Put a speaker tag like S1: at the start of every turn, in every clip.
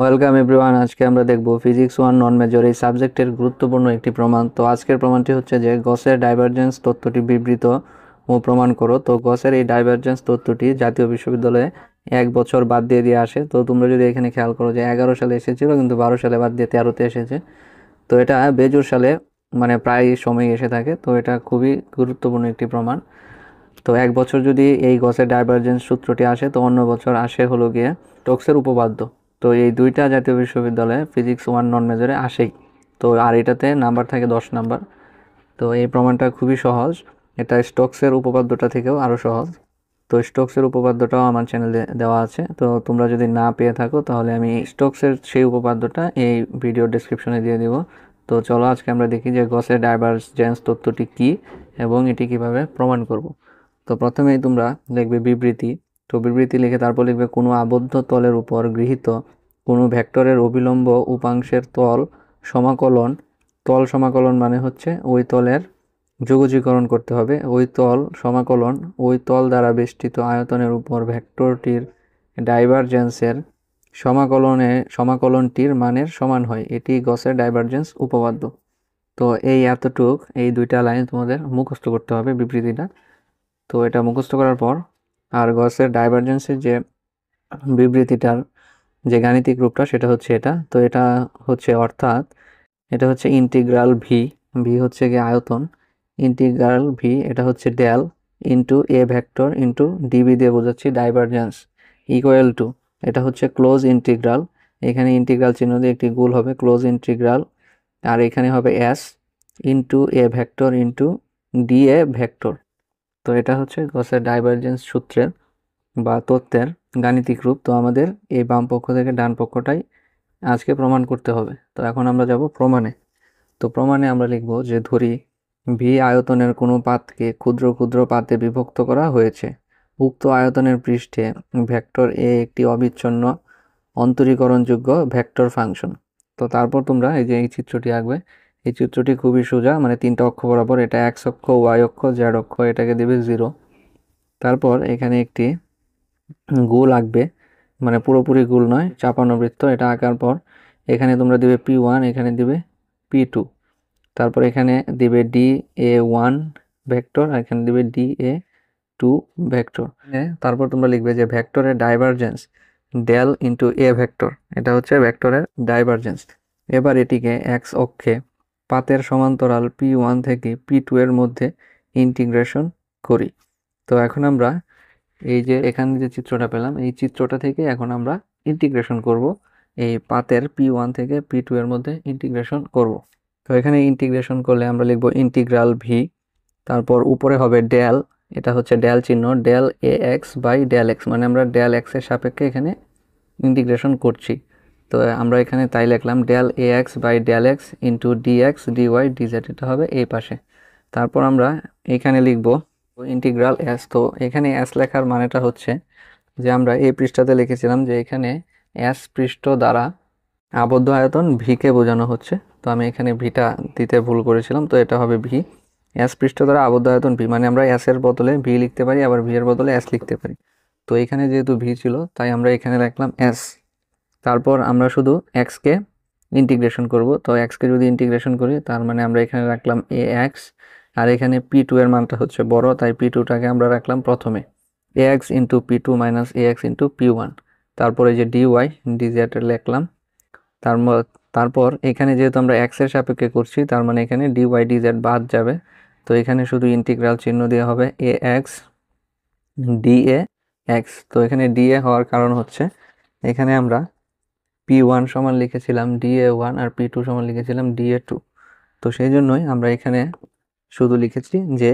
S1: Welcome everyone আজকে আমরা দেখব ফিজিক্স ওয়ান নন মেজর এই সাবজেক্টের গুরুত্বপূর্ণ একটি প্রমাণ তো আজকের প্রমাণটি হচ্ছে যে গসের ডাইভারজেন্স তত্ত্বটি বিবৃত ও প্রমাণ করো তো গসের এই ডাইভারজেন্স তত্ত্বটি জাতীয় বিশ্ববিদ্যালয়ে এক বছর বাদ দিয়ে দিয়ে আসে তো তোমরা যদি এখানে খেয়াল করো যে এগারো সালে এসেছিল কিন্তু বারো সালে বাদ দিয়ে তেরোতে এসেছে তো এটা বেজুর সালে মানে প্রায় সময় এসে থাকে তো এটা খুবই গুরুত্বপূর্ণ একটি প্রমাণ তো এক বছর যদি এই গসের ডাইভারজেন্স সূত্রটি আসে তো অন্য বছর আসে হলো গিয়ে টক্সের উপপাদ্য তো এই দুইটা জাতীয় বিশ্ববিদ্যালয়ে ফিজিক্স ওয়ান নন মেজরে আসেই তো আর এটাতে নাম্বার থাকে দশ নাম্বার তো এই প্রমাণটা খুবই সহজ এটা স্টকসের উপপাদ্যটা থেকেও আরও সহজ তো স্টকসের উপপাদ্যটাও আমার চ্যানেলে দেওয়া আছে তো তোমরা যদি না পেয়ে থাকো তাহলে আমি স্টকসের সেই উপপাদ্যটা এই ভিডিও ডিসক্রিপশনে দিয়ে দিব তো চলো আজকে আমরা দেখি যে গসের ডাইভার্জেন্স তত্ত্বটি কি এবং এটি কিভাবে প্রমাণ করব তো প্রথমেই তোমরা লিখবে বিবৃতি তো বিবৃতি লিখে তারপর লিখবে কোনো আবদ্ধ তলের উপর গৃহীত কোনো ভেক্টরের অবিলম্ব উপাংশের তল সমাকলন তল সমাকলন মানে হচ্ছে ওই তলের যোগজীকরণ করতে হবে ওই তল সমাকলন ওই তল দ্বারা বেষ্টিত আয়তনের উপর ভেক্টরটির ডাইভারজেন্সের সমাকলনে সমাকলনটির মানের সমান হয় এটি গসের ডাইভারজেন্স উপপাদ্য তো এই এতটুক এই দুইটা লাইন তোমাদের মুখস্থ করতে হবে বিবৃতিটা তো এটা মুখস্থ করার পর আর গসের ডাইভারজেন্সের যে বিবৃতিটার যে গাণিতিক রূপটা সেটা হচ্ছে এটা তো এটা হচ্ছে অর্থাৎ এটা হচ্ছে ইন্টিগ্রাল ভি ভি হচ্ছে গিয়ে আয়তন ইন্টিগ্রাল ভি এটা হচ্ছে del into A vector into D V দিয়ে বোঝাচ্ছি ডাইভারজেন্স ইকোয়েল টু এটা হচ্ছে ক্লোজ ইন্টিগ্রাল এখানে ইন্টিগ্রাল চিহ্ন দিয়ে একটি গুল হবে ক্লোজ ইন্টিগ্রাল আর এখানে হবে S into A vector into D A vector তো এটা হচ্ছে গসের ডাইভারজেন্স সূত্রের বা তত্ত্বের গাণিতিক রূপ তো আমাদের এই বাম পক্ষ থেকে ডান পক্ষটাই আজকে প্রমাণ করতে হবে তো এখন আমরা যাব প্রমাণে তো প্রমাণে আমরা লিখব যে ধরি ভি আয়তনের কোনো পাতকে ক্ষুদ্র ক্ষুদ্র পাতে বিভক্ত করা হয়েছে উক্ত আয়তনের পৃষ্ঠে ভ্যাক্টর এ একটি অবিচ্ছন্ন অন্তরীকরণযোগ্য ভ্যাক্টর ফাংশন তো তারপর তোমরা এই যে এই চিত্রটি আঁকবে এই চিত্রটি খুবই সোজা মানে তিনটা অক্ষ বরাবর এটা এক্স অক্ষ ওয়াই অক্ষ জেড অক্ষ এটাকে দেবে জিরো তারপর এখানে একটি গোল আঁকবে মানে পুরোপুরি গুল নয় চাপানো বৃত্ত এটা আঁকার পর এখানে তোমরা দিবে পি ওয়ান এখানে দিবে পি টু তারপর এখানে দিবে ডি এ ওয়ান ভেক্টর আর এখানে দিবে ডি এ টু ভেক্টর তারপর তোমরা লিখবে যে ভেক্টরের divergence del into A vector এটা হচ্ছে ভেক্টরের ডাইভারজেন্স এবার এটিকে এক্স অক্ষে পাতের সমান্তরাল পি ওয়ান থেকে পি টু এর মধ্যে ইন্টিগ্রেশন করি তো এখন আমরা এই যে এখানে যে চিত্রটা পেলাম এই চিত্রটা থেকে এখন আমরা ইন্টিগ্রেশন করব এই পাতের পি ওয়ান থেকে পি টু এর মধ্যে ইন্টিগ্রেশন করব তো এখানে ইন্টিগ্রেশন করলে আমরা লিখব ইন্টিগ্রাল ভি তারপর উপরে হবে ডেল এটা হচ্ছে ডেল চিহ্ন del A X by del X মানে আমরা ডেল এক্সের সাপেক্ষে এখানে ইন্টিগ্রেশন করছি তো আমরা এখানে তাই লিখলাম del A X by del X into D X D Y D Z এটা হবে এই পাশে তারপর আমরা এখানে লিখবো ইন্টিগ্রাল অ্যাস তো এখানে অ্যাস লেখার মানেটা হচ্ছে যে আমরা এই পৃষ্ঠাতে লিখেছিলাম যে এখানে অ্যাস পৃষ্ঠ দ্বারা আবদ্ধ আয়তন ভিকে বোঝানো হচ্ছে তো আমি এখানে ভিটা দিতে ভুল করেছিলাম তো এটা হবে ভি অ্যাস পৃষ্ঠ দ্বারা আবদ্ধ আয়তন ভি মানে আমরা অ্যাসের বদলে ভি লিখতে পারি আবার ভি এর বদলে অ্যাস লিখতে পারি তো এখানে যেহেতু ভি ছিল তাই আমরা এখানে রাখলাম অ্যাস তারপর আমরা শুধু এক্সকে ইন্টিগ্রেশন করব তো এক্সকে যদি ইন্টিগ্রেশন করি তার মানে আমরা এখানে রাখলাম এ এক্স আর এখানে পি টু এর মানটা হচ্ছে বড় তাই পি টুটাকে আমরা রাখলাম প্রথমে A X into P two minus A X into P one তারপরে যে ডি ওয়াই ডি জেড লিখলাম তার তারপর এখানে যেহেতু আমরা এক্সের সাপেক্ষে করছি তার মানে এখানে ডি ওয়াই ডি জেড বাদ যাবে তো এখানে শুধু ইন্টিগ্রাল চিহ্ন দেওয়া হবে A X D A X তো এখানে ডি এ হওয়ার কারণ হচ্ছে এখানে আমরা পি ওয়ান সমান লিখেছিলাম ডি এ ওয়ান আর পি টু সমান লিখেছিলাম ডি এ টু তো সেই জন্যই আমরা এখানে শুধু লিখেছি যে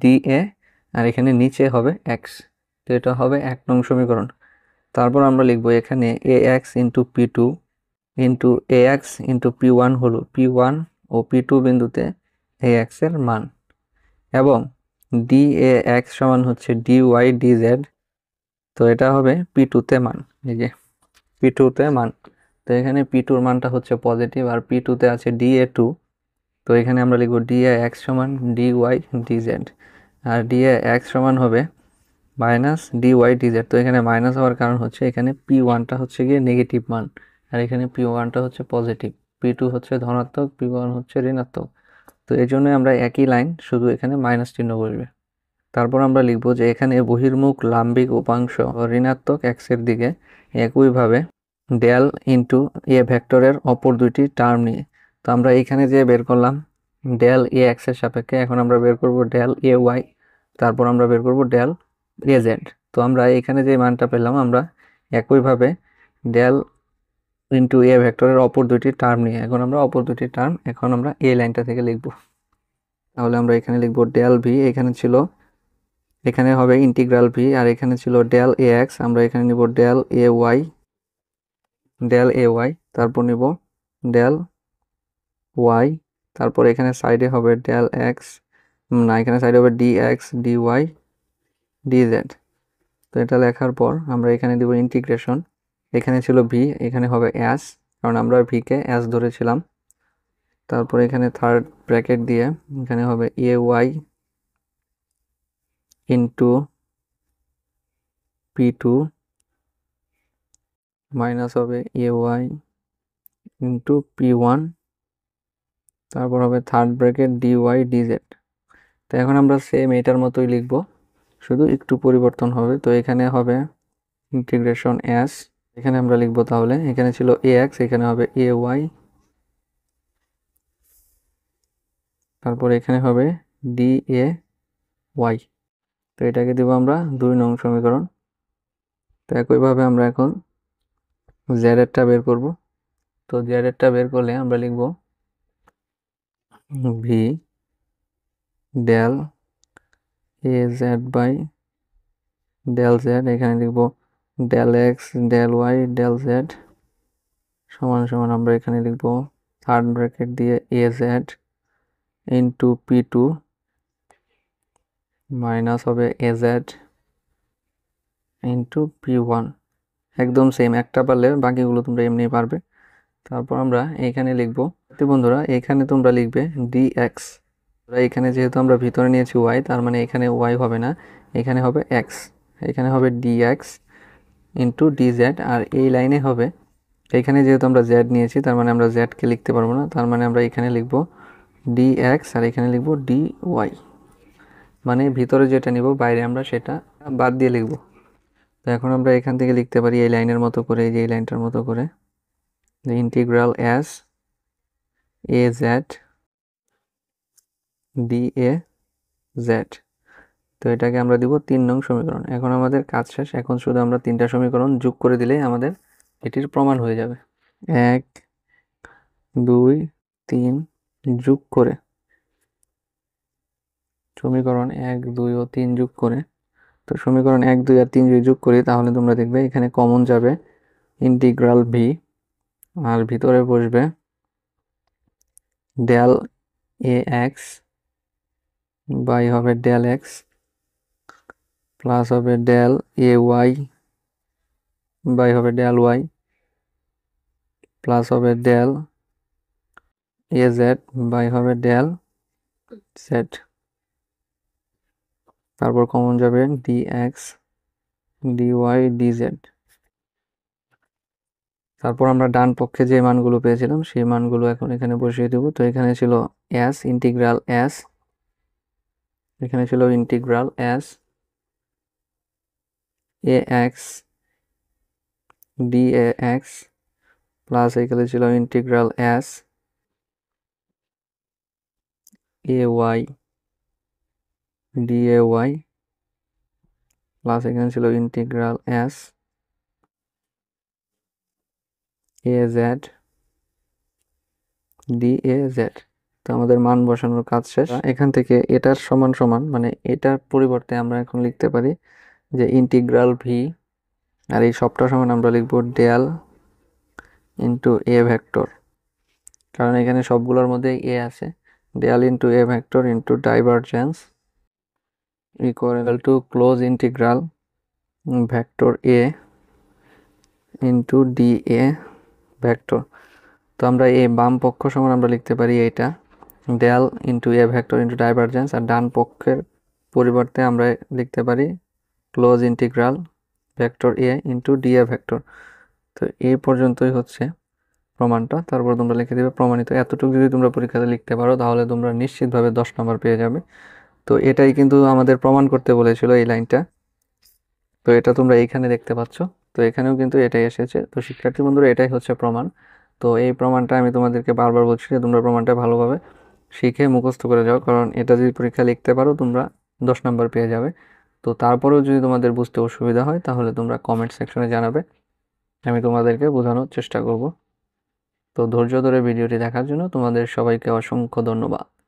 S1: ডি এ আর এখানে নিচে হবে এক্স তো এটা হবে এক নং সমীকরণ তারপর আমরা লিখব এখানে A X into P two into A X into P one হলো পি ওয়ান ও পি টু বিন্দুতে এ এক্সের মান এবং ডি এ এক্স সমান হচ্ছে ডি ওয়াই ডি জেড তো এটা হবে পি টুতে মান এই যে পি টুতে মান তো এখানে পি টুর মানটা হচ্ছে পজিটিভ আর পি টুতে আছে ডি এ টু তো এখানে আমরা লিখব ডিএ এক্স সমান ডি ওয়াই ডি জেড আর ডিএ এক্স সমান হবে minus D Y D Z তো এখানে মাইনাস হওয়ার কারণ হচ্ছে এখানে পি ওয়ানটা হচ্ছে গিয়ে নেগেটিভ মান আর এখানে পি ওয়ানটা হচ্ছে পজিটিভ পি টু হচ্ছে ধনাত্মক পি ওয়ান হচ্ছে ঋণাত্মক তো এই জন্য আমরা একই লাইন শুধু এখানে মাইনাস চিহ্ন বসবে তারপর আমরা লিখব যে এখানে বহির্মুখ লাম্বিক উপাংশ ঋণাত্মক এক্সের দিকে একইভাবে ডেল ইন্টু এ ভ্যাক্টরের অপর দুইটি টার্ম নিয়ে তো আমরা এইখানে যে বের করলাম ডেল এ এক্সের সাপেক্ষে এখন আমরা বের করব ডেল এ ওয়াই তারপর আমরা বের করব ডেল এ জেড তো আমরা এখানে যে মানটা পেলাম আমরা একইভাবে ডেল ইন্টু এ ভেক্টরের অপর দুটি টার্ম নিয়ে এখন আমরা অপর দুটি টার্ম এখন আমরা এ লাইনটা থেকে লিখব তাহলে আমরা এখানে লিখব ডেল ভি এখানে ছিল এখানে হবে ইন্টিগ্রাল ভি আর এখানে ছিল ডেল এ এক্স আমরা এখানে নিব del A Y del A Y তারপর নিব ডেল ওয়াই তারপর এখানে সাইডে হবে ডেল এক্স না এখানে সাইডে হবে D X D Y D Z তো এটা লেখার পর আমরা এখানে দেব ইন্টিগ্রেশন এখানে ছিল ভি এখানে হবে অ্যাস কারণ আমরা ভিকে অ্যাস ধরেছিলাম তারপর এখানে থার্ড ব্র্যাকেট দিয়ে এখানে হবে A Y into P two minus হবে A Y into P one তারপর হবে থার্ড ব্র্যাকেট ডিওয়াই ডিজেড তো এখন আমরা সেম এটার মতোই লিখব শুধু একটু পরিবর্তন হবে তো এখানে হবে ইন্টিগ্রেশন এস এখানে আমরা লিখব তাহলে এখানে ছিল এ এক্স এখানে হবে এ ওয়াই তারপর এখানে হবে ডি এ ওয়াই তো এটাকে দেবো আমরা দুই নং সমীকরণ তো একইভাবে আমরা এখন জ্যারেটটা বের করব তো জ্যারেটটা বের করলে আমরা লিখবো V del A Z by del Z এখানে লিখব del X del Y del Z সমান সমান আমরা এখানে লিখব থার্ড ব্র্যাকেট দিয়ে A Z into P two minus হবে A Z into P one একদম সেম একটা পারলে বাকিগুলো তোমরা এমনি পারবে তারপর আমরা এখানে লিখবো তো বন্ধুরা এখানে তোমরা লিখবে ডিএক্স এখানে যেহেতু আমরা ভিতরে নিয়েছি ওয়াই তার মানে এখানে ওয়াই হবে না এখানে হবে এক্স এখানে হবে ডিএক্স ইন্টু ডি জ্যাড আর এই লাইনে হবে এখানে যেহেতু আমরা জ্যাড নিয়েছি তার মানে আমরা জ্যাডকে লিখতে পারবো না তার মানে আমরা এখানে লিখব ডি এক্স আর এখানে লিখব ডি ওয়াই মানে ভিতরে যেটা নিব বাইরে আমরা সেটা বাদ দিয়ে লিখব তো এখন আমরা এখান থেকে লিখতে পারি এই লাইনের মতো করে এই যে লাইনটার মতো করে integral S A Z B A Z তো এটাকে আমরা দিব তিন নং সমীকরণ এখন আমাদের কাজ শেষ এখন শুধু আমরা তিনটা সমীকরণ যোগ করে দিলেই আমাদের এটির প্রমাণ হয়ে যাবে এক দুই তিন যোগ করে সমীকরণ এক দুই ও তিন যোগ করে তো সমীকরণ এক দুই আর তিন যদি যোগ করি তাহলে তোমরা দেখবে এখানে কমন যাবে ইন্টিগ্রাল ভি আর ভিতরে বসবে ডেল এ এক্স বাই হবে ডেল এক্স প্লাস হবে ডেল এ ওয়াই বাই হবে ডেল ওয়াই প্লাস হবে ডেল এ জেড বাই হবে ডেল জেড তারপর কমন যাবে D X D Y D Z তারপর আমরা ডান পক্ষে যে মানগুলো পেয়েছিলাম সেই মানগুলো এখন এখানে বসিয়ে দেবো তো এখানে ছিল অ্যাস ইন্টিগ্রাল এস এখানে ছিল integral S A X D A X plus এখানে ছিল integral S A Y D A Y plus এখানে ছিল integral S A Z D A Z তো আমাদের মান বসানোর কাজ শেষ আচ্ছা। এখান থেকে এটার সমান সমান মানে এটার পরিবর্তে আমরা এখন লিখতে পারি যে ইন্টিগ্রাল ভি আর এই সবটা সমান আমরা লিখব ডেল ইন্টু এ ভ্যাক্টর কারণ এখানে সবগুলোর মধ্যে এ আছে del into A vector into divergence equal to close integral vector A into D A vector তো আমরা এই বাম পক্ষ সমান আমরা লিখতে পারি এইটা del into A vector into divergence আর ডান পক্ষের পরিবর্তে আমরা লিখতে পারি close integral vector A into D A vector তো এই পর্যন্তই হচ্ছে প্রমাণটা তারপর তোমরা লিখে দেবে প্রমাণিত এতটুকু যদি তোমরা পরীক্ষাতে লিখতে পারো তাহলে তোমরা নিশ্চিতভাবে দশ নম্বর পেয়ে যাবে তো এটাই কিন্তু আমাদের প্রমাণ করতে বলেছিল এই লাইনটা তো এটা তোমরা এইখানে দেখতে পাচ্ছ তো এখানেও কিন্তু এটাই এসেছে তো শিক্ষার্থী বন্ধুরা এটাই হচ্ছে প্রমাণ তো এই প্রমাণটা আমি তোমাদেরকে বারবার বলছি যে তোমরা প্রমাণটা ভালোভাবে শিখে মুখস্থ করে যাও কারণ এটা যদি পরীক্ষা লিখতে পারো তোমরা দশ নম্বর পেয়ে যাবে তো তারপরেও যদি তোমাদের বুঝতে অসুবিধা হয় তাহলে তোমরা কমেন্ট সেকশনে জানাবে আমি তোমাদেরকে বোঝানোর চেষ্টা করব তো ধৈর্য ধরে ভিডিওটি দেখার জন্য তোমাদের সবাইকে অসংখ্য ধন্যবাদ